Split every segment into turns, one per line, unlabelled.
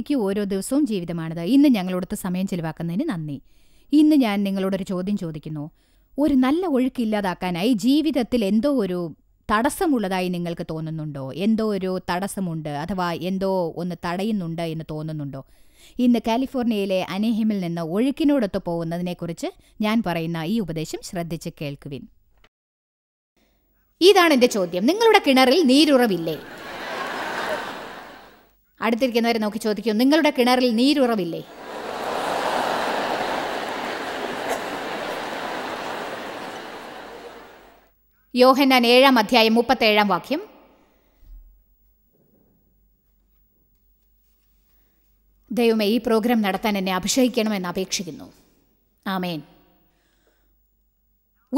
നന്ദിക്ക് ഓരോ ദിവസവും ജീവിതമാണിത് ഇന്ന് ഞങ്ങളോടൊത്ത് സമയം ചിലവാക്കുന്നതിന് നന്ദി ഇന്ന് ഞാൻ നിങ്ങളോടൊരു ചോദ്യം ചോദിക്കുന്നു ഒരു നല്ല ഒഴുക്ക് ഇല്ലാതാക്കാനായി ജീവിതത്തിൽ എന്തോ ഒരു തടസ്സമുള്ളതായി നിങ്ങൾക്ക് തോന്നുന്നുണ്ടോ എന്തോ ഒരു തടസ്സമുണ്ട് അഥവാ എന്തോ ഒന്ന് തടയുന്നുണ്ട് എന്ന് തോന്നുന്നുണ്ടോ ഇന്ന് കാലിഫോർണിയയിലെ അനേഹിമിൽ നിന്ന് ഒഴുക്കിനോടൊത്ത് പോകുന്നതിനെക്കുറിച്ച് ഞാൻ പറയുന്ന ഈ ഉപദേശം ശ്രദ്ധിച്ച് കേൾക്കുവിൻ ഇതാണ് എൻ്റെ ചോദ്യം നിങ്ങളുടെ കിണറിൽ നീരുറവില്ലേ അടുത്തിരിക്കുന്നവരെ നോക്കി ചോദിക്കും നിങ്ങളുടെ കിണറിൽ നീരുറവില്ലേ യോഹന്നാൻ ഏഴാം അധ്യായം മുപ്പത്തേഴാം വാക്യം ദൈവമേ ഈ പ്രോഗ്രാം നടത്താൻ എന്നെ അഭിഷേകിക്കണമെന്ന് അപേക്ഷിക്കുന്നു ആമേൻ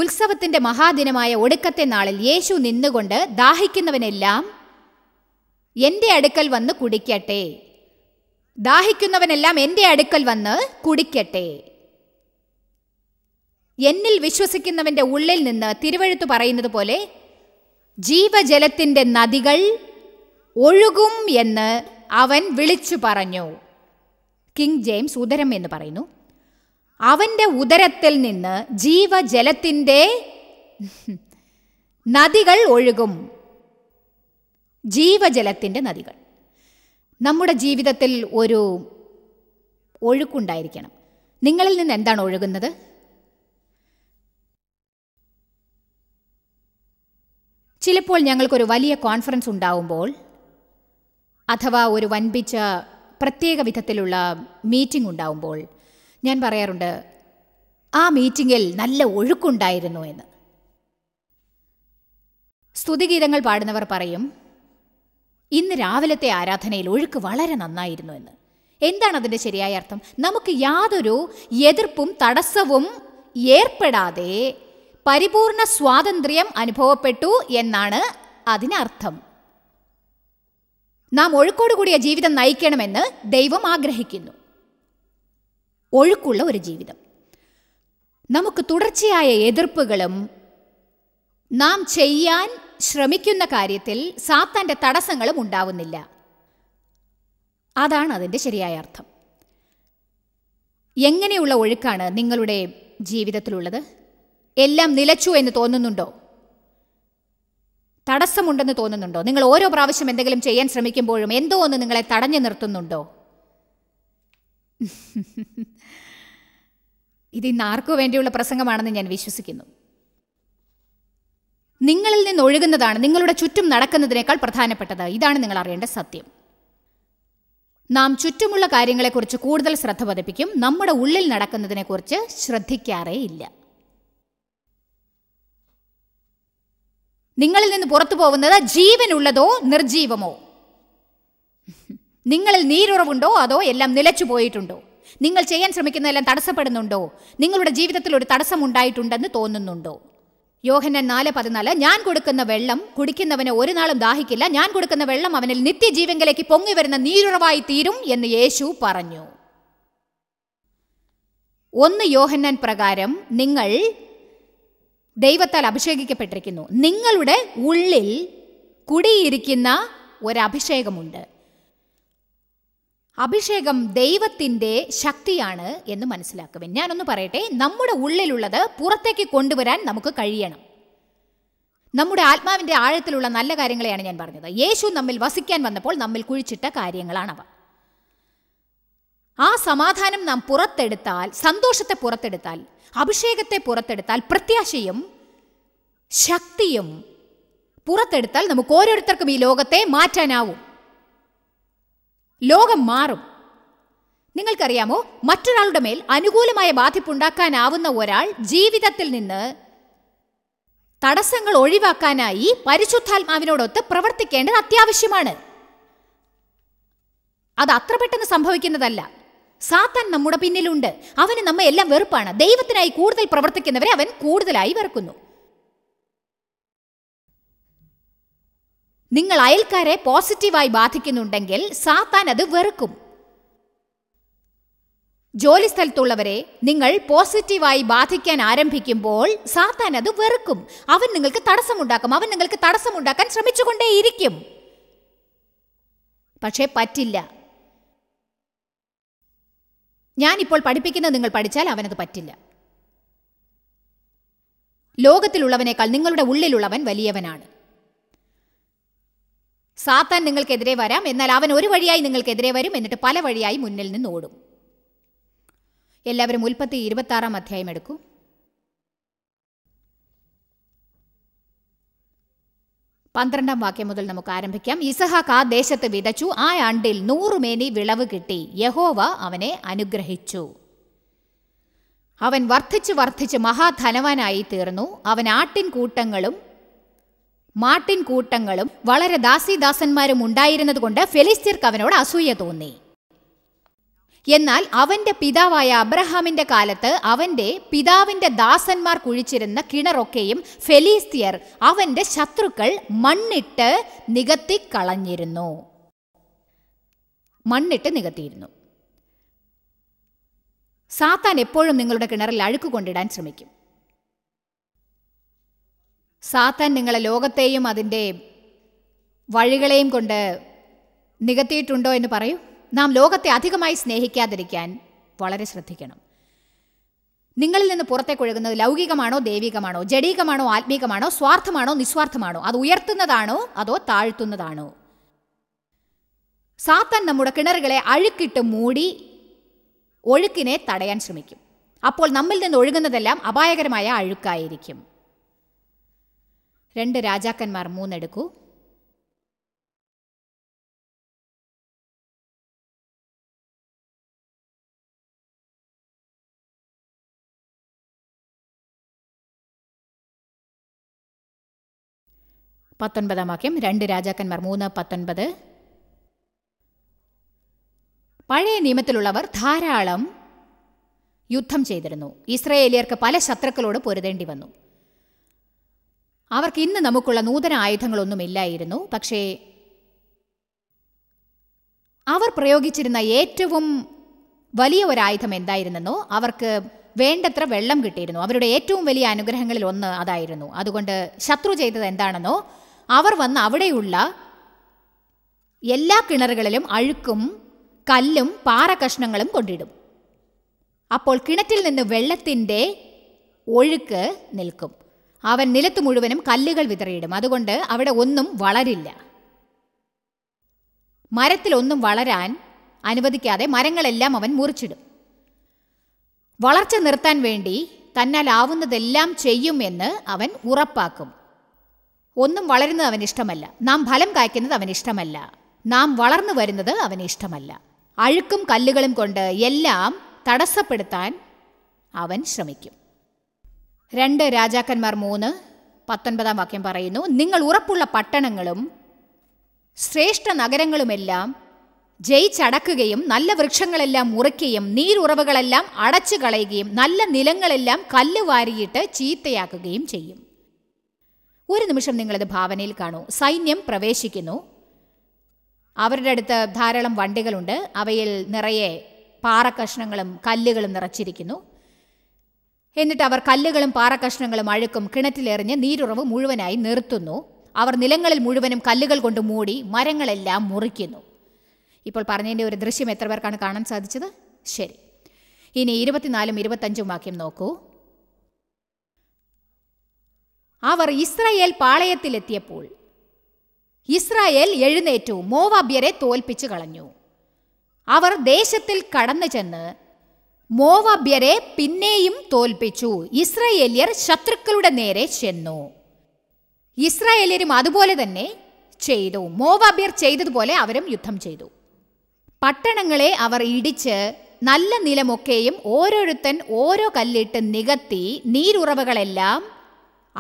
ഉത്സവത്തിൻ്റെ മഹാദിനമായ ഒടുക്കത്തെ നാളിൽ യേശു നിന്നുകൊണ്ട് ദാഹിക്കുന്നവനെല്ലാം എന്റെ അടുക്കൽ വന്ന് കുടിക്കട്ടെ ദാഹിക്കുന്നവനെല്ലാം എന്റെ അടുക്കൽ വന്ന് കുടിക്കട്ടെ എന്നിൽ വിശ്വസിക്കുന്നവന്റെ ഉള്ളിൽ നിന്ന് തിരുവഴുത്തു പറയുന്നത് പോലെ ജീവജലത്തിന്റെ നദികൾ ഒഴുകും എന്ന് അവൻ വിളിച്ചു പറഞ്ഞു കിങ് ജെയിംസ് ഉദരം എന്ന് പറയുന്നു അവന്റെ ഉദരത്തിൽ നിന്ന് ജീവജലത്തിന്റെ നദികൾ ഒഴുകും ജീവജലത്തിൻ്റെ നദികൾ നമ്മുടെ ജീവിതത്തിൽ ഒരു ഒഴുക്കുണ്ടായിരിക്കണം നിങ്ങളിൽ നിന്ന് എന്താണ് ഒഴുകുന്നത് ചിലപ്പോൾ ഞങ്ങൾക്കൊരു വലിയ കോൺഫറൻസ് ഉണ്ടാവുമ്പോൾ അഥവാ ഒരു വൻപിച്ച പ്രത്യേക വിധത്തിലുള്ള മീറ്റിംഗ് ഉണ്ടാവുമ്പോൾ ഞാൻ പറയാറുണ്ട് ആ മീറ്റിങ്ങിൽ നല്ല ഒഴുക്കുണ്ടായിരുന്നു എന്ന് സ്തുതിഗീതങ്ങൾ പാടുന്നവർ പറയും ഇന്ന് രാവിലത്തെ ആരാധനയിൽ ഒഴുക്ക് വളരെ നന്നായിരുന്നു എന്ന് എന്താണ് അതിൻ്റെ ശരിയായ അർത്ഥം നമുക്ക് യാതൊരു എതിർപ്പും തടസ്സവും ഏർപ്പെടാതെ പരിപൂർണ സ്വാതന്ത്ര്യം അനുഭവപ്പെട്ടു എന്നാണ് അതിനർത്ഥം നാം ഒഴുക്കോടുകൂടിയ ജീവിതം നയിക്കണമെന്ന് ദൈവം ആഗ്രഹിക്കുന്നു ഒഴുക്കുള്ള ഒരു ജീവിതം നമുക്ക് തുടർച്ചയായ എതിർപ്പുകളും നാം ചെയ്യാൻ ശ്രമിക്കുന്ന കാര്യത്തിൽ സാത്താൻ്റെ തടസ്സങ്ങളും ഉണ്ടാവുന്നില്ല അതാണ് അതിൻ്റെ ശരിയായ അർത്ഥം എങ്ങനെയുള്ള ഒഴുക്കാണ് നിങ്ങളുടെ ജീവിതത്തിലുള്ളത് എല്ലാം നിലച്ചു എന്ന് തോന്നുന്നുണ്ടോ തടസ്സമുണ്ടെന്ന് തോന്നുന്നുണ്ടോ നിങ്ങൾ ഓരോ പ്രാവശ്യം എന്തെങ്കിലും ചെയ്യാൻ ശ്രമിക്കുമ്പോഴും എന്തോ ഒന്ന് നിങ്ങളെ തടഞ്ഞു നിർത്തുന്നുണ്ടോ ഇത് ഇന്ന് ആർക്കു വേണ്ടിയുള്ള പ്രസംഗമാണെന്ന് ഞാൻ വിശ്വസിക്കുന്നു നിങ്ങളിൽ നിന്ന് ഒഴുകുന്നതാണ് നിങ്ങളുടെ ചുറ്റും നടക്കുന്നതിനേക്കാൾ പ്രധാനപ്പെട്ടത് ഇതാണ് നിങ്ങൾ അറിയേണ്ട സത്യം നാം ചുറ്റുമുള്ള കാര്യങ്ങളെക്കുറിച്ച് കൂടുതൽ ശ്രദ്ധ പതിപ്പിക്കും നമ്മുടെ ഉള്ളിൽ നടക്കുന്നതിനെക്കുറിച്ച് ശ്രദ്ധിക്കാറേ ഇല്ല നിങ്ങളിൽ നിന്ന് പുറത്തു പോകുന്നത് ജീവനുള്ളതോ നിർജീവമോ നിങ്ങളിൽ നീരുറവുണ്ടോ അതോ എല്ലാം നിലച്ചു പോയിട്ടുണ്ടോ നിങ്ങൾ ചെയ്യാൻ ശ്രമിക്കുന്നതെല്ലാം തടസ്സപ്പെടുന്നുണ്ടോ നിങ്ങളുടെ ജീവിതത്തിൽ ഒരു തടസ്സം ഉണ്ടായിട്ടുണ്ടെന്ന് തോന്നുന്നുണ്ടോ യോഹന്നൻ നാല് പതിനാല് ഞാൻ കൊടുക്കുന്ന വെള്ളം കുടിക്കുന്നവന് ഒരു നാളും ദാഹിക്കില്ല ഞാൻ കൊടുക്കുന്ന വെള്ളം അവനിൽ നിത്യജീവങ്കിലേക്ക് പൊങ്ങി വരുന്ന നീരുറവായി തീരും എന്ന് യേശു പറഞ്ഞു ഒന്ന് യോഹന്നൻ പ്രകാരം നിങ്ങൾ ദൈവത്താൽ അഭിഷേകിക്കപ്പെട്ടിരിക്കുന്നു നിങ്ങളുടെ ഉള്ളിൽ കുടിയിരിക്കുന്ന ഒരു അഭിഷേകമുണ്ട് അഭിഷേകം ദൈവത്തിൻ്റെ ശക്തിയാണ് എന്ന് മനസ്സിലാക്കുവൻ ഞാനൊന്ന് പറയട്ടെ നമ്മുടെ ഉള്ളിലുള്ളത് പുറത്തേക്ക് കൊണ്ടുവരാൻ നമുക്ക് കഴിയണം നമ്മുടെ ആത്മാവിൻ്റെ ആഴത്തിലുള്ള നല്ല കാര്യങ്ങളെയാണ് ഞാൻ പറഞ്ഞത് യേശു നമ്മിൽ വസിക്കാൻ വന്നപ്പോൾ നമ്മിൽ കുഴിച്ചിട്ട കാര്യങ്ങളാണവ ആ സമാധാനം നാം പുറത്തെടുത്താൽ സന്തോഷത്തെ പുറത്തെടുത്താൽ അഭിഷേകത്തെ പുറത്തെടുത്താൽ പ്രത്യാശയും ശക്തിയും പുറത്തെടുത്താൽ നമുക്ക് ഓരോരുത്തർക്കും ഈ ലോകത്തെ മാറ്റാനാവും ലോകം മാറും നിങ്ങൾക്കറിയാമോ മറ്റൊരാളുടെ മേൽ അനുകൂലമായ ബാധിപ്പുണ്ടാക്കാനാവുന്ന ഒരാൾ ജീവിതത്തിൽ നിന്ന് തടസ്സങ്ങൾ ഒഴിവാക്കാനായി പരിശുദ്ധാത്മാവിനോടൊത്ത് പ്രവർത്തിക്കേണ്ടത് അത്യാവശ്യമാണ് അത് അത്ര പെട്ടെന്ന് സംഭവിക്കുന്നതല്ല സാത്താൻ നമ്മുടെ പിന്നിലുണ്ട് അവന് നമ്മെ എല്ലാം വെറുപ്പാണ് ദൈവത്തിനായി കൂടുതൽ പ്രവർത്തിക്കുന്നവരെ അവൻ കൂടുതലായി വെറുക്കുന്നു നിങ്ങൾ അയൽക്കാരെ പോസിറ്റീവായി ബാധിക്കുന്നുണ്ടെങ്കിൽ സാത്താൻ അത് വെറുക്കും ജോലിസ്ഥലത്തുള്ളവരെ നിങ്ങൾ പോസിറ്റീവായി ബാധിക്കാൻ ആരംഭിക്കുമ്പോൾ സാത്താൻ അത് വെറുക്കും അവൻ നിങ്ങൾക്ക് തടസ്സമുണ്ടാക്കും അവൻ നിങ്ങൾക്ക് തടസ്സമുണ്ടാക്കാൻ ശ്രമിച്ചുകൊണ്ടേയിരിക്കും പക്ഷേ പറ്റില്ല ഞാനിപ്പോൾ പഠിപ്പിക്കുന്നത് നിങ്ങൾ പഠിച്ചാൽ അവനത് പറ്റില്ല ലോകത്തിലുള്ളവനേക്കാൾ നിങ്ങളുടെ ഉള്ളിലുള്ളവൻ വലിയവനാണ് സാത്താൻ നിങ്ങൾക്കെതിരെ വരാം എന്നാൽ അവൻ ഒരു വഴിയായി നിങ്ങൾക്കെതിരെ വരും എന്നിട്ട് പല വഴിയായി മുന്നിൽ നിന്ന് ഓടും എല്ലാവരും ഉൽപ്പത്തി ഇരുപത്താറാം അധ്യായം എടുക്കൂ പന്ത്രണ്ടാം വാക്യം മുതൽ നമുക്ക് ആരംഭിക്കാം ഇസഹാക്ക് ആ ദേശത്ത് വിതച്ചു ആ ആണ്ടിൽ നൂറുമേനി വിളവ് കിട്ടി യഹോവ അവനെ അനുഗ്രഹിച്ചു അവൻ വർദ്ധിച്ചു വർദ്ധിച്ച് മഹാധനവാനായി തീർന്നു അവൻ ആട്ടിൻ കൂട്ടങ്ങളും മാർട്ടിൻ കൂട്ടങ്ങളും വളരെ ദാസിദാസന്മാരും ഉണ്ടായിരുന്നതുകൊണ്ട് ഫെലിസ്തീർക്ക് അവനോട് അസൂയ തോന്നി എന്നാൽ അവന്റെ പിതാവായ അബ്രഹാമിന്റെ കാലത്ത് അവന്റെ പിതാവിന്റെ ദാസന്മാർ കുഴിച്ചിരുന്ന കിണറൊക്കെയും ഫെലീസ്തീയർ അവന്റെ ശത്രുക്കൾ മണ്ണിട്ട് നികത്തി കളഞ്ഞിരുന്നു മണ്ണിട്ട് നികത്തിയിരുന്നു സാത്താൻ എപ്പോഴും നിങ്ങളുടെ കിണറിൽ അഴുക്ക് കൊണ്ടിടാൻ ശ്രമിക്കും സാത്താൻ നിങ്ങളെ ലോകത്തെയും അതിൻ്റെ വഴികളെയും കൊണ്ട് നികത്തിയിട്ടുണ്ടോ എന്ന് പറയൂ നാം ലോകത്തെ അധികമായി സ്നേഹിക്കാതിരിക്കാൻ വളരെ ശ്രദ്ധിക്കണം നിങ്ങളിൽ നിന്ന് പുറത്തേക്ക് ഒഴുകുന്നത് ലൗകികമാണോ ദൈവികമാണോ ജഡീകമാണോ ആത്മീകമാണോ സ്വാർത്ഥമാണോ നിസ്വാർത്ഥമാണോ അത് ഉയർത്തുന്നതാണോ അതോ താഴ്ത്തുന്നതാണോ സാത്താൻ നമ്മുടെ കിണറുകളെ അഴുക്കിട്ട് മൂടി ഒഴുക്കിനെ തടയാൻ ശ്രമിക്കും അപ്പോൾ നമ്മിൽ നിന്ന് ഒഴുകുന്നതെല്ലാം അപായകരമായ അഴുക്കായിരിക്കും രണ്ട് രാജാക്കന്മാർ മൂന്നെടുക്കൂ പത്തൊൻപതാം വാക്യം രണ്ട് രാജാക്കന്മാർ മൂന്ന് പത്തൊൻപത് പഴയ നിയമത്തിലുള്ളവർ ധാരാളം യുദ്ധം ചെയ്തിരുന്നു ഇസ്രയേലിയർക്ക് പല ശത്രുക്കളോട് പൊരുതേണ്ടി വന്നു അവർക്ക് ഇന്ന് നമുക്കുള്ള നൂതന ആയുധങ്ങളൊന്നുമില്ലായിരുന്നു പക്ഷേ അവർ പ്രയോഗിച്ചിരുന്ന ഏറ്റവും വലിയ ഒരായുധം എന്തായിരുന്നെന്നോ അവർക്ക് വേണ്ടത്ര വെള്ളം കിട്ടിയിരുന്നു അവരുടെ ഏറ്റവും വലിയ അനുഗ്രഹങ്ങളിൽ ഒന്ന് അതായിരുന്നു അതുകൊണ്ട് ശത്രു ചെയ്തത് എന്താണെന്നോ അവർ വന്ന് അവിടെയുള്ള എല്ലാ കിണറുകളിലും അഴുക്കും കല്ലും പാറ കഷ്ണങ്ങളും കൊണ്ടിടും അപ്പോൾ കിണറ്റിൽ നിന്ന് വെള്ളത്തിൻ്റെ ഒഴുക്ക് നിൽക്കും അവൻ നിലത്ത് മുഴുവനും കല്ലുകൾ വിതറിയിടും അതുകൊണ്ട് അവിടെ ഒന്നും വളരില്ല മരത്തിലൊന്നും വളരാൻ അനുവദിക്കാതെ മരങ്ങളെല്ലാം അവൻ മുറിച്ചിടും വളർച്ച നിർത്താൻ വേണ്ടി തന്നാൽ ആവുന്നതെല്ലാം എന്ന് അവൻ ഉറപ്പാക്കും ഒന്നും വളരുന്നത് അവൻ ഇഷ്ടമല്ല നാം ഫലം കായ്ക്കുന്നത് അവൻ ഇഷ്ടമല്ല നാം വളർന്നു വരുന്നത് അവൻ ഇഷ്ടമല്ല അഴുക്കും കല്ലുകളും കൊണ്ട് എല്ലാം തടസ്സപ്പെടുത്താൻ അവൻ ശ്രമിക്കും രണ്ട് രാജാക്കന്മാർ മൂന്ന് പത്തൊൻപതാം വാക്യം പറയുന്നു നിങ്ങൾ ഉറപ്പുള്ള പട്ടണങ്ങളും ശ്രേഷ്ഠ നഗരങ്ങളുമെല്ലാം ജയിച്ചടക്കുകയും നല്ല വൃക്ഷങ്ങളെല്ലാം മുറിക്കുകയും നീരുറവുകളെല്ലാം അടച്ചു കളയുകയും നല്ല നിലങ്ങളെല്ലാം കല്ല് വാരിയിട്ട് ചീത്തയാക്കുകയും ചെയ്യും ഒരു നിമിഷം നിങ്ങളത് ഭാവനയിൽ കാണൂ സൈന്യം പ്രവേശിക്കുന്നു അവരുടെ അടുത്ത് ധാരാളം വണ്ടികളുണ്ട് അവയിൽ നിറയെ പാറക്കഷ്ണങ്ങളും കല്ലുകളും നിറച്ചിരിക്കുന്നു എന്നിട്ട് അവർ കല്ലുകളും പാറക്കഷ്ണങ്ങളും അഴുക്കും കിണറ്റിലെറിഞ്ഞ് നീരുറവ് മുഴുവനായി നിർത്തുന്നു അവർ നിലങ്ങളിൽ മുഴുവനും കല്ലുകൾ കൊണ്ട് മൂടി മരങ്ങളെല്ലാം മുറിക്കുന്നു ഇപ്പോൾ പറഞ്ഞതിൻ്റെ ഒരു ദൃശ്യം എത്ര പേർക്കാണ് കാണാൻ സാധിച്ചത് ശരി ഇനി ഇരുപത്തിനാലും ഇരുപത്തഞ്ചും വാക്യം നോക്കൂ അവർ ഇസ്രായേൽ പാളയത്തിലെത്തിയപ്പോൾ ഇസ്രായേൽ എഴുന്നേറ്റു മോവാബ്യരെ തോൽപ്പിച്ചു കളഞ്ഞു അവർ ദേശത്തിൽ കടന്നു ചെന്ന് മോവാബ്യരെ പിന്നെയും തോൽപ്പിച്ചു ഇസ്രയേലിയർ ശത്രുക്കളുടെ നേരെ ചെന്നു ഇസ്രായേലിയരും അതുപോലെ തന്നെ ചെയ്തു മോവാബ്യർ ചെയ്തതുപോലെ അവരും യുദ്ധം ചെയ്തു പട്ടണങ്ങളെ അവർ ഇടിച്ച് നല്ല നിലമൊക്കെയും ഓരോരുത്തൻ ഓരോ കല്ലിട്ട് നികത്തി നീരുറവകളെല്ലാം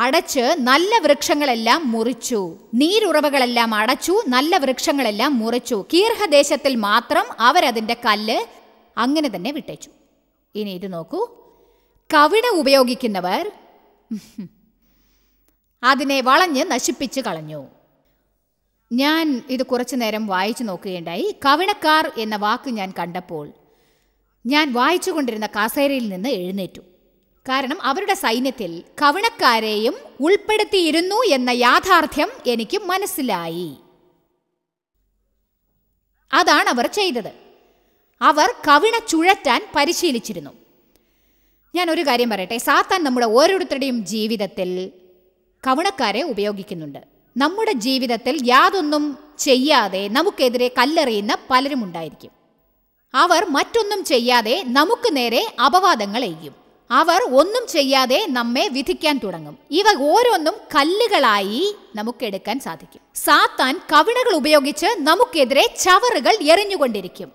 അടച്ച് നല്ല വൃക്ഷങ്ങളെല്ലാം മുറിച്ചു നീരുറവകളെല്ലാം അടച്ചു നല്ല വൃക്ഷങ്ങളെല്ലാം മുറിച്ചു കീർഹദേശത്തിൽ മാത്രം അവരതിൻ്റെ കല്ല് അങ്ങനെ തന്നെ വിട്ടേച്ചു ഇനി ഇത് നോക്കൂ കവിണ ഉപയോഗിക്കുന്നവർ അതിനെ വളഞ്ഞ് നശിപ്പിച്ച് കളഞ്ഞു ഞാൻ ഇത് കുറച്ചു നേരം വായിച്ചു നോക്കുകയുണ്ടായി കവിണക്കാർ എന്ന വാക്ക് ഞാൻ കണ്ടപ്പോൾ ഞാൻ വായിച്ചുകൊണ്ടിരുന്ന കസേരയിൽ നിന്ന് എഴുന്നേറ്റു കാരണം അവരുടെ സൈന്യത്തിൽ കവിണക്കാരെയും ഉൾപ്പെടുത്തിയിരുന്നു എന്ന യാഥാർത്ഥ്യം എനിക്ക് മനസ്സിലായി അതാണ് അവർ ചെയ്തത് അവർ കവിണ ചുഴറ്റാൻ പരിശീലിച്ചിരുന്നു ഞാൻ ഒരു കാര്യം പറയട്ടെ സാത്താൻ നമ്മുടെ ഓരോരുത്തരുടെയും ജീവിതത്തിൽ കവണക്കാരെ ഉപയോഗിക്കുന്നുണ്ട് നമ്മുടെ ജീവിതത്തിൽ യാതൊന്നും ചെയ്യാതെ നമുക്കെതിരെ കല്ലെറിയുന്ന പലരും ഉണ്ടായിരിക്കും അവർ മറ്റൊന്നും ചെയ്യാതെ നമുക്ക് നേരെ അപവാദങ്ങൾ എയ്യും അവർ ഒന്നും ചെയ്യാതെ നമ്മെ വിധിക്കാൻ തുടങ്ങും ഇവ ഓരോന്നും കല്ലുകളായി നമുക്കെടുക്കാൻ സാധിക്കും സാത്താൻ കവിണകൾ ഉപയോഗിച്ച് നമുക്കെതിരെ ചവറുകൾ എറിഞ്ഞുകൊണ്ടിരിക്കും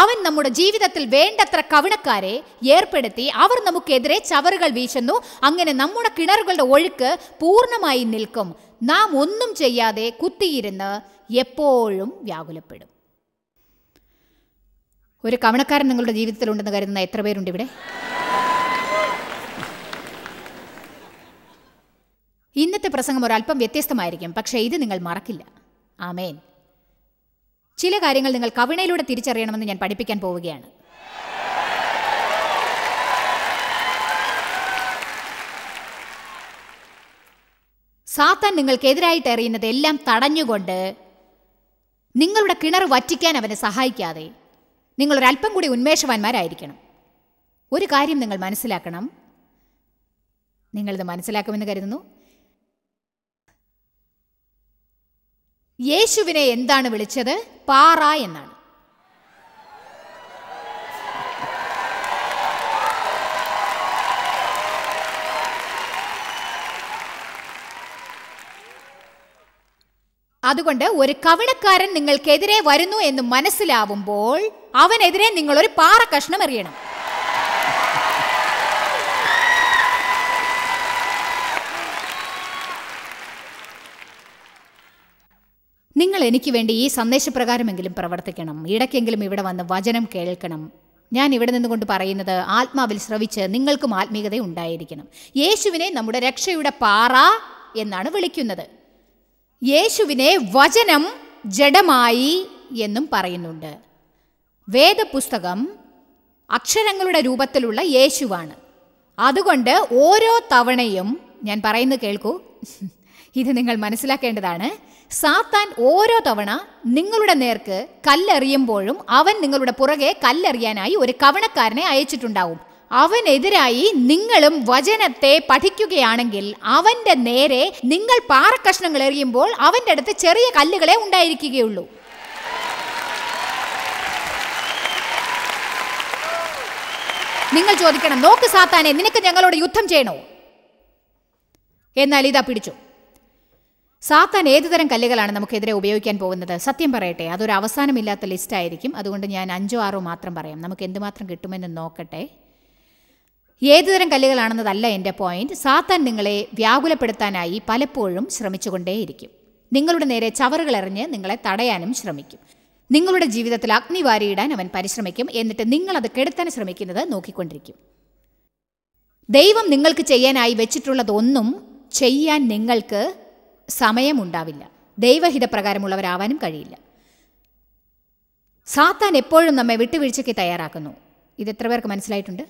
അവൻ നമ്മുടെ ജീവിതത്തിൽ വേണ്ടത്ര കവിണക്കാരെ ഏർപ്പെടുത്തി അവർ നമുക്കെതിരെ ചവറുകൾ വീശുന്നു അങ്ങനെ നമ്മുടെ കിണറുകളുടെ ഒഴുക്ക് പൂർണ്ണമായി നിൽക്കും നാം ഒന്നും ചെയ്യാതെ കുത്തിയിരുന്ന് എപ്പോഴും വ്യാകുലപ്പെടും ഒരു കവണക്കാരൻ നിങ്ങളുടെ ജീവിതത്തിലുണ്ടെന്ന് കരുതുന്ന എത്ര പേരുണ്ട് ഇവിടെ ഇന്നത്തെ പ്രസംഗം ഒരല്പം വ്യത്യസ്തമായിരിക്കും പക്ഷേ ഇത് നിങ്ങൾ മറക്കില്ല ആമേൻ ചില കാര്യങ്ങൾ നിങ്ങൾ കവിണയിലൂടെ തിരിച്ചറിയണമെന്ന് ഞാൻ പഠിപ്പിക്കാൻ പോവുകയാണ് സാത്താൻ നിങ്ങൾക്കെതിരായിട്ട് എറിയുന്നത് എല്ലാം തടഞ്ഞുകൊണ്ട് നിങ്ങളുടെ കിണർ വറ്റിക്കാൻ അവനെ സഹായിക്കാതെ നിങ്ങളൊരല്പം കൂടി ഉന്മേഷവാന്മാരായിരിക്കണം ഒരു കാര്യം നിങ്ങൾ മനസ്സിലാക്കണം നിങ്ങളിത് മനസ്സിലാക്കുമെന്ന് കരുതുന്നു യേശുവിനെ എന്താണ് വിളിച്ചത് പാറ എന്നാണ് അതുകൊണ്ട് ഒരു കവിണക്കാരൻ നിങ്ങൾക്കെതിരെ വരുന്നു എന്ന് മനസ്സിലാവുമ്പോൾ അവനെതിരെ നിങ്ങളൊരു പാറ കഷ്ണം എറിയണം എനിക്ക് വേണ്ടി ഈ സന്ദേശപ്രകാരമെങ്കിലും പ്രവർത്തിക്കണം ഇടയ്ക്കെങ്കിലും ഇവിടെ വന്ന് വചനം കേൾക്കണം ഞാൻ ഇവിടെ നിന്നുകൊണ്ട് പറയുന്നത് ആത്മാവിൽ ശ്രവിച്ച് നിങ്ങൾക്കും ആത്മീയത ഉണ്ടായിരിക്കണം യേശുവിനെ നമ്മുടെ രക്ഷയുടെ പാറ എന്നാണ് വിളിക്കുന്നത് യേശുവിനെ വചനം ജഡമായി എന്നും പറയുന്നുണ്ട് വേദപുസ്തകം അക്ഷരങ്ങളുടെ രൂപത്തിലുള്ള യേശുവാണ് അതുകൊണ്ട് ഓരോ തവണയും ഞാൻ പറയുന്നത് കേൾക്കൂ ഇത് നിങ്ങൾ മനസ്സിലാക്കേണ്ടതാണ് സാത്താൻ ഓരോ തവണ നിങ്ങളുടെ നേർക്ക് കല്ലെറിയുമ്പോഴും അവൻ നിങ്ങളുടെ പുറകെ കല്ലെറിയാനായി ഒരു കവണക്കാരനെ അയച്ചിട്ടുണ്ടാവും അവനെതിരായി നിങ്ങളും വചനത്തെ പഠിക്കുകയാണെങ്കിൽ അവന്റെ നേരെ നിങ്ങൾ പാറക്കഷ്ണങ്ങൾ എറിയുമ്പോൾ അവന്റെ അടുത്ത് ചെറിയ കല്ലുകളെ ഉണ്ടായിരിക്കുകയുള്ളൂ നിങ്ങൾ ചോദിക്കണം നോക്ക് സാത്താനെ നിനക്ക് ഞങ്ങളോട് യുദ്ധം ചെയ്യണോ എന്നാൽ ഇതാ പിടിച്ചു സാത്താൻ ഏതുതരം കല്ലുകളാണ് നമുക്കെതിരെ ഉപയോഗിക്കാൻ പോകുന്നത് സത്യം പറയട്ടെ അതൊരു അവസാനമില്ലാത്ത ലിസ്റ്റ് ആയിരിക്കും അതുകൊണ്ട് ഞാൻ അഞ്ചോ ആറോ മാത്രം പറയാം നമുക്ക് എന്തുമാത്രം കിട്ടുമെന്ന് നോക്കട്ടെ ഏതുതരം കല്ലുകളാണെന്നതല്ല എൻ്റെ പോയിന്റ് സാത്താൻ നിങ്ങളെ വ്യാകുലപ്പെടുത്താനായി പലപ്പോഴും ശ്രമിച്ചുകൊണ്ടേയിരിക്കും നിങ്ങളുടെ നേരെ ചവറുകൾ എറിഞ്ഞ് നിങ്ങളെ തടയാനും ശ്രമിക്കും നിങ്ങളുടെ ജീവിതത്തിൽ അഗ്നി വാരിയിടാൻ അവൻ പരിശ്രമിക്കും എന്നിട്ട് നിങ്ങളത് കെടുത്താൻ ശ്രമിക്കുന്നത് നോക്കിക്കൊണ്ടിരിക്കും ദൈവം നിങ്ങൾക്ക് ചെയ്യാനായി വെച്ചിട്ടുള്ളതൊന്നും ചെയ്യാൻ നിങ്ങൾക്ക് സമയമുണ്ടാവില്ല ദൈവഹിതപ്രകാരമുള്ളവരാവാനും കഴിയില്ല സാത്താൻ എപ്പോഴും നമ്മെ വിട്ടുവീഴ്ചയ്ക്ക് തയ്യാറാക്കുന്നു ഇത് എത്ര പേർക്ക് മനസ്സിലായിട്ടുണ്ട്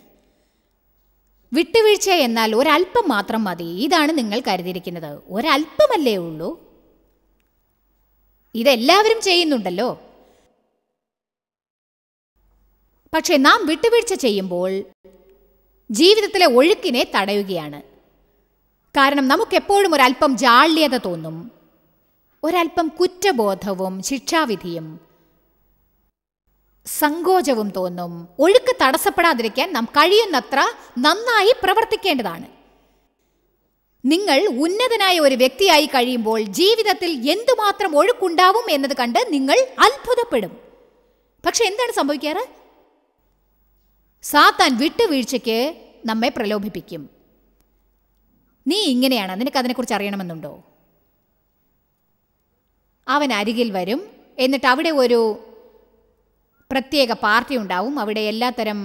വിട്ടുവീഴ്ച എന്നാൽ ഒരല്പം മാത്രം മതി ഇതാണ് നിങ്ങൾ കരുതിയിരിക്കുന്നത് ഒരല്പമല്ലേ ഉള്ളൂ ഇതെല്ലാവരും ചെയ്യുന്നുണ്ടല്ലോ പക്ഷേ നാം വിട്ടുവീഴ്ച ചെയ്യുമ്പോൾ ജീവിതത്തിലെ ഒഴുക്കിനെ തടയുകയാണ് കാരണം നമുക്കെപ്പോഴും ഒരല്പം ജാള്യത തോന്നും ഒരല്പം കുറ്റബോധവും ശിക്ഷാവിധിയും സങ്കോചവും തോന്നും ഒഴുക്ക് തടസ്സപ്പെടാതിരിക്കാൻ നാം കഴിയുന്നത്ര നന്നായി പ്രവർത്തിക്കേണ്ടതാണ് നിങ്ങൾ ഉന്നതനായ ഒരു വ്യക്തിയായി കഴിയുമ്പോൾ ജീവിതത്തിൽ എന്തുമാത്രം ഒഴുക്കുണ്ടാവും എന്നത് കണ്ട് നിങ്ങൾ അത്ഭുതപ്പെടും പക്ഷെ എന്താണ് സംഭവിക്കാറ് സാത്താൻ വിട്ടുവീഴ്ചയ്ക്ക് നമ്മെ പ്രലോഭിപ്പിക്കും നീ ഇങ്ങനെയാണ് നിനക്ക് അതിനെക്കുറിച്ച് അറിയണമെന്നുണ്ടോ അവൻ അരികിൽ വരും എന്നിട്ട് അവിടെ ഒരു പ്രത്യേക പാർട്ടി ഉണ്ടാവും അവിടെ എല്ലാത്തരം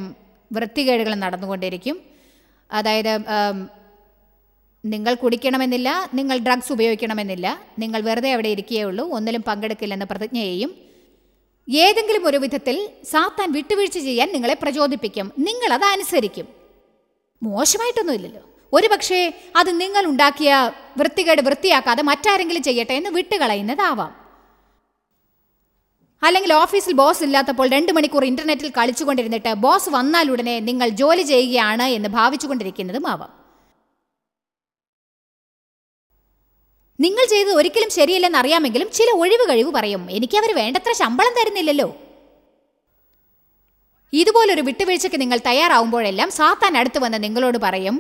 വൃത്തികേടുകളും നടന്നുകൊണ്ടിരിക്കും അതായത് നിങ്ങൾ കുടിക്കണമെന്നില്ല നിങ്ങൾ ഡ്രഗ്സ് ഉപയോഗിക്കണമെന്നില്ല നിങ്ങൾ വെറുതെ അവിടെ ഉള്ളൂ ഒന്നിലും പങ്കെടുക്കില്ലെന്ന് പ്രതിജ്ഞ ചെയ്യും ഏതെങ്കിലും ഒരു വിധത്തിൽ സാത്താൻ വിട്ടുവീഴ്ച ചെയ്യാൻ നിങ്ങളെ പ്രചോദിപ്പിക്കും നിങ്ങൾ അത് അനുസരിക്കും മോശമായിട്ടൊന്നുമില്ലല്ലോ ഒരു പക്ഷേ അത് നിങ്ങൾ ഉണ്ടാക്കിയ വൃത്തികേട് വൃത്തിയാക്കാതെ മറ്റാരെങ്കിലും ചെയ്യട്ടെ എന്ന് വിട്ടുകളയുന്നതാവാം അല്ലെങ്കിൽ ഓഫീസിൽ ബോസ് ഇല്ലാത്തപ്പോൾ രണ്ട് മണിക്കൂർ ഇന്റർനെറ്റിൽ കളിച്ചുകൊണ്ടിരുന്നിട്ട് ബോസ് വന്നാലുടനെ നിങ്ങൾ ജോലി ചെയ്യുകയാണ് എന്ന് ഭാവിച്ചുകൊണ്ടിരിക്കുന്നതുമാവാം നിങ്ങൾ ചെയ്തത് ഒരിക്കലും ശരിയല്ലെന്ന് അറിയാമെങ്കിലും ചില ഒഴിവ് കഴിവ് പറയും എനിക്ക് അവർ വേണ്ടത്ര ശമ്പളം തരുന്നില്ലല്ലോ ഇതുപോലൊരു വിട്ടുവീഴ്ചയ്ക്ക് നിങ്ങൾ തയ്യാറാവുമ്പോഴെല്ലാം സാത്താൻ അടുത്ത് വന്ന് നിങ്ങളോട് പറയും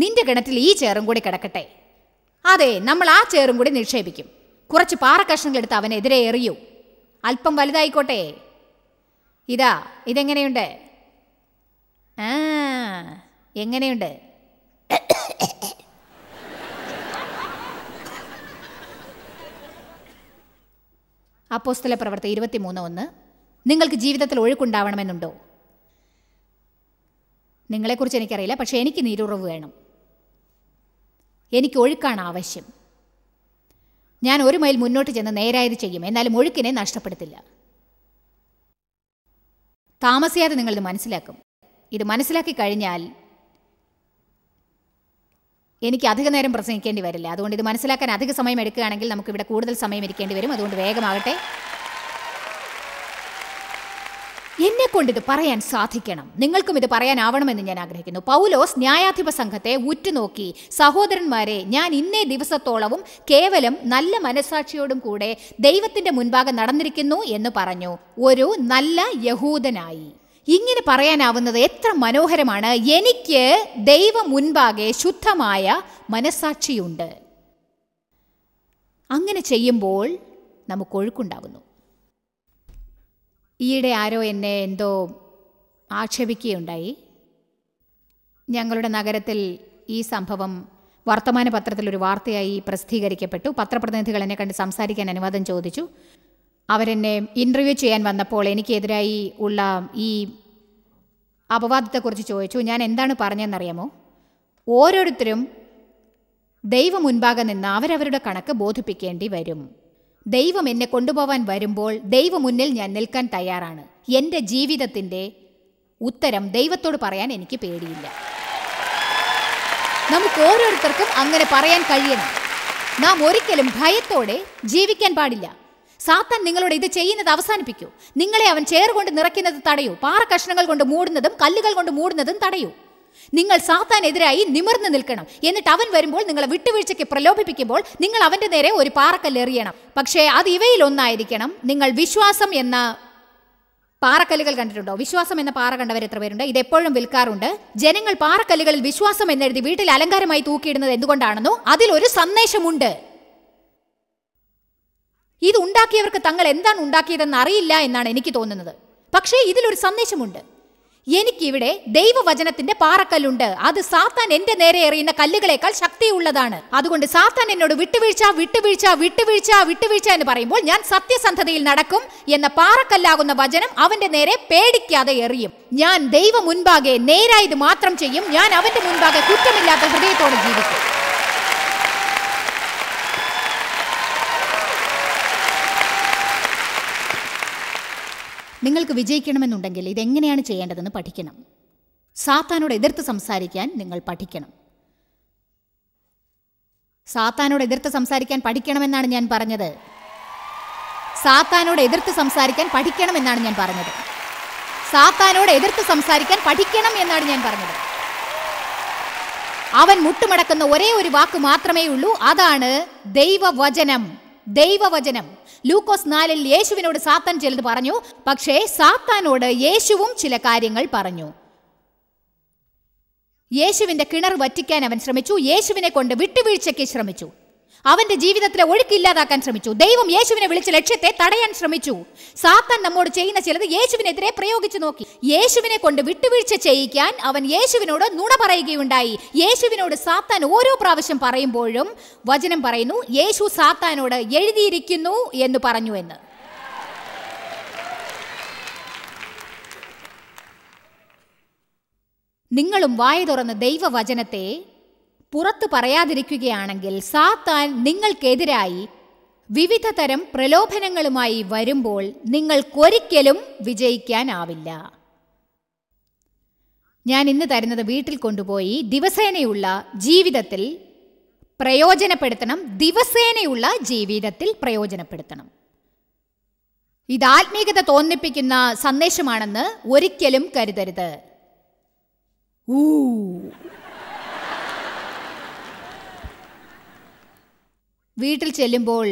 നിന്റെ കിണറ്റിൽ ഈ ചേറും കൂടി കിടക്കട്ടെ അതെ നമ്മൾ ആ ചേറും കൂടി നിക്ഷേപിക്കും കുറച്ച് എടുത്ത് അവനെതിരെ എറിയൂ അല്പം വലുതായിക്കോട്ടെ ഇതാ ഇതെങ്ങനെയുണ്ട് ആ എങ്ങനെയുണ്ട് അപ്പോസ്തല പ്രവർത്തി മൂന്ന് ഒന്ന് നിങ്ങൾക്ക് ജീവിതത്തിൽ ഒഴുക്കുണ്ടാവണമെന്നുണ്ടോ നിങ്ങളെക്കുറിച്ച് എനിക്കറിയില്ല പക്ഷെ എനിക്ക് നീരുറവ് വേണം എനിക്ക് ഒഴുക്കാണ് ആവശ്യം ഞാൻ ഒരു മൈൽ മുന്നോട്ട് ചെന്ന് നേരായത് ചെയ്യും എന്നാലും ഒഴുക്കിനെ നഷ്ടപ്പെടുത്തില്ല താമസിയാതെ നിങ്ങളിത് മനസ്സിലാക്കും ഇത് മനസ്സിലാക്കി കഴിഞ്ഞാൽ എനിക്ക് അധിക നേരം പ്രസംഗിക്കേണ്ടി വരില്ല അതുകൊണ്ട് ഇത് മനസ്സിലാക്കാൻ അധിക സമയം എടുക്കുകയാണെങ്കിൽ നമുക്കിവിടെ കൂടുതൽ സമയം ഇരിക്കേണ്ടി വരും അതുകൊണ്ട് വേഗമാകട്ടെ എന്നെ കൊണ്ട് ഇത് പറയാൻ സാധിക്കണം നിങ്ങൾക്കും ഇത് പറയാനാവണമെന്ന് ഞാൻ ആഗ്രഹിക്കുന്നു പൗലോസ് ന്യായാധിപ സംഘത്തെ ഉറ്റുനോക്കി സഹോദരന്മാരെ ഞാൻ ഇന്നേ ദിവസത്തോളവും കേവലം നല്ല മനസാക്ഷിയോടും കൂടെ ദൈവത്തിന്റെ മുൻപാകെ നടന്നിരിക്കുന്നു എന്ന് പറഞ്ഞു ഒരു നല്ല യഹൂദനായി ഇങ്ങനെ പറയാനാവുന്നത് എത്ര മനോഹരമാണ് എനിക്ക് ദൈവം മുൻപാകെ ശുദ്ധമായ മനസാക്ഷിയുണ്ട് അങ്ങനെ ചെയ്യുമ്പോൾ നമുക്ക് ഒഴുക്കുണ്ടാകുന്നു ഈയിടെ ആരോ എന്നെ എന്തോ ആക്ഷേപിക്കുകയുണ്ടായി ഞങ്ങളുടെ നഗരത്തിൽ ഈ സംഭവം പത്രത്തിൽ ഒരു വാർത്തയായി പ്രസിദ്ധീകരിക്കപ്പെട്ടു പത്രപ്രതിനിധികൾ എന്നെ കണ്ട് സംസാരിക്കാൻ അനുവാദം ചോദിച്ചു അവരെന്നെ ഇൻ്റർവ്യൂ ചെയ്യാൻ വന്നപ്പോൾ എനിക്കെതിരായി ഉള്ള ഈ അപവാദത്തെക്കുറിച്ച് ചോദിച്ചു ഞാൻ എന്താണ് പറഞ്ഞതെന്നറിയാമോ ഓരോരുത്തരും ദൈവം മുൻപാകെ നിന്ന് അവരവരുടെ കണക്ക് ബോധിപ്പിക്കേണ്ടി വരും ദൈവം എന്നെ കൊണ്ടുപോവാൻ വരുമ്പോൾ ദൈവമുന്നിൽ ഞാൻ നിൽക്കാൻ തയ്യാറാണ് എൻ്റെ ജീവിതത്തിൻ്റെ ഉത്തരം ദൈവത്തോട് പറയാൻ എനിക്ക് പേടിയില്ല നമുക്ക് ഓരോരുത്തർക്കും അങ്ങനെ പറയാൻ കഴിയണം നാം ഒരിക്കലും ഭയത്തോടെ ജീവിക്കാൻ പാടില്ല സാത്താൻ നിങ്ങളോട് ഇത് ചെയ്യുന്നത് അവസാനിപ്പിക്കൂ നിങ്ങളെ അവൻ ചേർ കൊണ്ട് നിറയ്ക്കുന്നത് തടയൂ പാറ കഷ്ണങ്ങൾ കൊണ്ട് മൂടുന്നതും കല്ലുകൾ കൊണ്ട് മൂടുന്നതും തടയൂ നിങ്ങൾ സാത്താനെതിരായി നിമിർന്ന് നിൽക്കണം എന്നിട്ട് അവൻ വരുമ്പോൾ നിങ്ങളെ വിട്ടുവീഴ്ചയ്ക്ക് പ്രലോഭിപ്പിക്കുമ്പോൾ നിങ്ങൾ അവൻ്റെ നേരെ ഒരു പാറക്കല്ലെറിയണം പക്ഷേ അത് ഇവയിൽ ഒന്നായിരിക്കണം നിങ്ങൾ വിശ്വാസം എന്ന പാറക്കല്ലുകൾ കണ്ടിട്ടുണ്ടോ വിശ്വാസം എന്ന പാറ കണ്ടവർ എത്ര പേരുണ്ട് ഇത് എപ്പോഴും വിൽക്കാറുണ്ട് ജനങ്ങൾ പാറക്കല്ലുകളിൽ വിശ്വാസം എന്നെഴുതി വീട്ടിൽ അലങ്കാരമായി തൂക്കിയിടുന്നത് എന്തുകൊണ്ടാണെന്നോ അതിലൊരു സന്ദേശമുണ്ട് ഇത് ഉണ്ടാക്കിയവർക്ക് തങ്ങൾ എന്താണ് ഉണ്ടാക്കിയതെന്ന് അറിയില്ല എന്നാണ് എനിക്ക് തോന്നുന്നത് പക്ഷേ ഇതിലൊരു സന്ദേശമുണ്ട് എനിക്കിവിടെ ദൈവവചനത്തിന്റെ പാറക്കല്ലുണ്ട് അത് സാത്താൻ എന്റെ നേരെ എറിയുന്ന കല്ലുകളേക്കാൾ ശക്തിയുള്ളതാണ് അതുകൊണ്ട് സാത്താൻ എന്നോട് വിട്ടുവീഴ്ച വിട്ടുവീഴ്ച വിട്ടുവീഴ്ച വിട്ടുവീഴ്ച എന്ന് പറയുമ്പോൾ ഞാൻ സത്യസന്ധതയിൽ നടക്കും എന്ന പാറക്കല്ലാകുന്ന വചനം അവന്റെ നേരെ പേടിക്കാതെ എറിയും ഞാൻ ദൈവം മുൻപാകെ നേരായത് മാത്രം ചെയ്യും ഞാൻ അവന്റെ മുൻപാകെ കുറ്റമില്ലാത്ത ഹൃദയത്തോടെ ജീവിക്കും നിങ്ങൾക്ക് വിജയിക്കണമെന്നുണ്ടെങ്കിൽ ഇതെങ്ങനെയാണ് ചെയ്യേണ്ടതെന്ന് പഠിക്കണം സാത്താനോട് എതിർത്ത് സംസാരിക്കാൻ നിങ്ങൾ പഠിക്കണം സാത്താനോട് എതിർത്ത് സംസാരിക്കാൻ പഠിക്കണമെന്നാണ് ഞാൻ പറഞ്ഞത് സാത്താനോട് എതിർത്ത് സംസാരിക്കാൻ പഠിക്കണമെന്നാണ് ഞാൻ പറഞ്ഞത് സാത്താനോട് എതിർത്ത് സംസാരിക്കാൻ പഠിക്കണം എന്നാണ് ഞാൻ പറഞ്ഞത് അവൻ മുട്ടുമടക്കുന്ന ഒരേ ഒരു വാക്ക് മാത്രമേ ഉള്ളൂ അതാണ് ദൈവവചനം ദൈവവചനം ലൂക്കോസ് നാലിൽ യേശുവിനോട് സാത്താൻ ചിലത് പറഞ്ഞു പക്ഷേ സാത്താനോട് യേശുവും ചില കാര്യങ്ങൾ പറഞ്ഞു യേശുവിന്റെ കിണർ വറ്റിക്കാൻ അവൻ ശ്രമിച്ചു യേശുവിനെ കൊണ്ട് വിട്ടുവീഴ്ചയ്ക്ക് ശ്രമിച്ചു അവന്റെ ജീവിതത്തിലെ ഒഴുക്കില്ലാതാക്കാൻ ശ്രമിച്ചു ദൈവം യേശുവിനെ വിളിച്ച ലക്ഷ്യത്തെ തടയാൻ ശ്രമിച്ചു സാത്താൻ നമ്മോട് ചെയ്യുന്ന ചിലത് യേശുവിനെതിരെ പ്രയോഗിച്ചു നോക്കി യേശുവിനെ കൊണ്ട് വിട്ടുവീഴ്ച ചെയ്യിക്കാൻ അവൻ യേശുവിനോട് നുണ പറയുകയുണ്ടായി യേശുവിനോട് സാത്താൻ ഓരോ പ്രാവശ്യം പറയുമ്പോഴും വചനം പറയുന്നു യേശു സാത്താനോട് എഴുതിയിരിക്കുന്നു എന്ന് പറഞ്ഞു എന്ന് നിങ്ങളും വായ തുറന്ന് ദൈവവചനത്തെ പുറത്തു പറയാതിരിക്കുകയാണെങ്കിൽ സാത്താൻ നിങ്ങൾക്കെതിരായി വിവിധ തരം പ്രലോഭനങ്ങളുമായി വരുമ്പോൾ നിങ്ങൾക്കൊരിക്കലും വിജയിക്കാനാവില്ല ഞാൻ ഇന്ന് തരുന്നത് വീട്ടിൽ കൊണ്ടുപോയി ദിവസേനയുള്ള ജീവിതത്തിൽ പ്രയോജനപ്പെടുത്തണം ദിവസേനയുള്ള ജീവിതത്തിൽ പ്രയോജനപ്പെടുത്തണം ഇത് ആത്മീകത തോന്നിപ്പിക്കുന്ന സന്ദേശമാണെന്ന് ഒരിക്കലും കരുതരുത് ഊ വീട്ടിൽ ചെല്ലുമ്പോൾ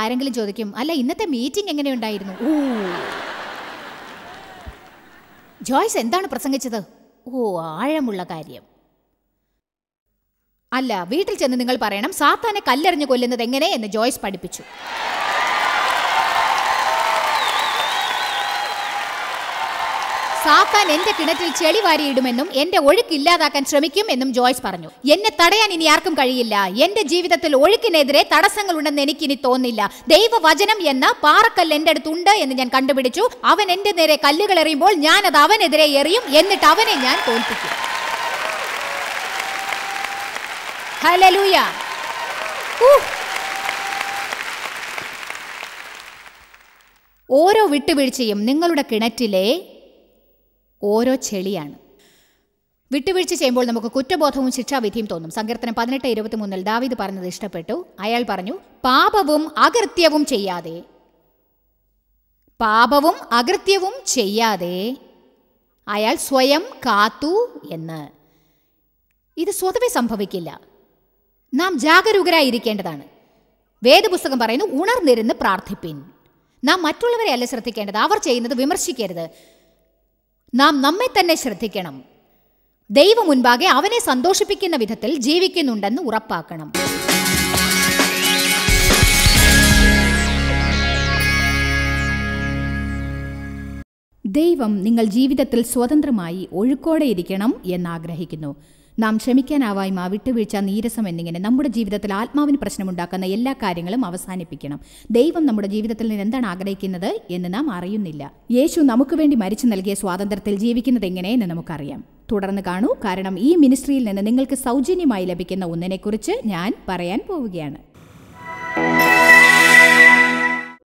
ആരെങ്കിലും ചോദിക്കും അല്ല ഇന്നത്തെ മീറ്റിംഗ് എങ്ങനെയുണ്ടായിരുന്നു ജോയ്സ് എന്താണ് പ്രസംഗിച്ചത് ഓ ആഴമുള്ള കാര്യം അല്ല വീട്ടിൽ ചെന്ന് നിങ്ങൾ പറയണം സാത്താനെ കല്ലെറിഞ്ഞ് കൊല്ലുന്നത് എങ്ങനെ എന്ന് ജോയ്സ് പഠിപ്പിച്ചു സാത്താൻ എന്റെ കിണറ്റിൽ ചെളി വാരിയിടുമെന്നും എന്റെ ഒഴുക്ക് ഇല്ലാതാക്കാൻ ശ്രമിക്കും എന്നും ജോയ്സ് പറഞ്ഞു എന്നെ തടയാൻ ഇനി ആർക്കും കഴിയില്ല എന്റെ ജീവിതത്തിൽ ഒഴുക്കിനെതിരെ എനിക്ക് ഇനി തോന്നില്ല ദൈവവചനം എന്ന പാറക്കല്ല് എന്റെ അടുത്തുണ്ട് എന്ന് ഞാൻ കണ്ടുപിടിച്ചു അവൻ എന്റെ നേരെ കല്ലുകൾ എറിയുമ്പോൾ ഞാൻ അത് അവനെതിരെ എറിയും എന്നിട്ട് അവനെ ഞാൻ തോൽപ്പിക്കും ഓരോ വിട്ടുവീഴ്ചയും നിങ്ങളുടെ കിണറ്റിലെ ഓരോ ചെളിയാണ് വിട്ടുവീഴ്ച ചെയ്യുമ്പോൾ നമുക്ക് കുറ്റബോധവും ശിക്ഷാവിധിയും തോന്നും സങ്കീർത്തനം പതിനെട്ട് ഇരുപത്തി മൂന്നിൽ ദാവിദ് പറഞ്ഞത് ഇഷ്ടപ്പെട്ടു അയാൾ പറഞ്ഞു പാപവും അകൃത്യവും ചെയ്യാതെ പാപവും അകൃത്യവും ചെയ്യാതെ അയാൾ സ്വയം കാത്തു എന്ന് ഇത് സ്വതവേ സംഭവിക്കില്ല നാം ജാഗരൂകരായിരിക്കേണ്ടതാണ് വേദപുസ്തകം പറയുന്നു ഉണർന്നിരുന്ന് പ്രാർത്ഥിപ്പിൻ നാം മറ്റുള്ളവരെ അല്ല ശ്രദ്ധിക്കേണ്ടത് അവർ ചെയ്യുന്നത് വിമർശിക്കരുത് നാം നമ്മെ തന്നെ ശ്രദ്ധിക്കണം ദൈവം മുൻപാകെ അവനെ സന്തോഷിപ്പിക്കുന്ന വിധത്തിൽ ജീവിക്കുന്നുണ്ടെന്ന് ഉറപ്പാക്കണം ദൈവം നിങ്ങൾ ജീവിതത്തിൽ സ്വതന്ത്രമായി ഒഴുക്കോടെ ഇരിക്കണം എന്നാഗ്രഹിക്കുന്നു നാം ക്ഷമിക്കാനാവായ്മ വിട്ടുവീഴ്ച നീരസം എന്നിങ്ങനെ നമ്മുടെ ജീവിതത്തിൽ ആത്മാവിന് പ്രശ്നമുണ്ടാക്കുന്ന എല്ലാ കാര്യങ്ങളും അവസാനിപ്പിക്കണം ദൈവം നമ്മുടെ ജീവിതത്തിൽ നിന്ന് എന്താണ് ആഗ്രഹിക്കുന്നത് എന്ന് നാം അറിയുന്നില്ല യേശു നമുക്ക് വേണ്ടി മരിച്ചു നൽകിയ സ്വാതന്ത്ര്യത്തിൽ ജീവിക്കുന്നത് എങ്ങനെയെന്ന് നമുക്കറിയാം തുടർന്ന് കാണൂ കാരണം ഈ മിനിസ്ട്രിയിൽ നിന്ന് നിങ്ങൾക്ക് സൗജന്യമായി ലഭിക്കുന്ന ഒന്നിനെക്കുറിച്ച് ഞാൻ പറയാൻ പോവുകയാണ്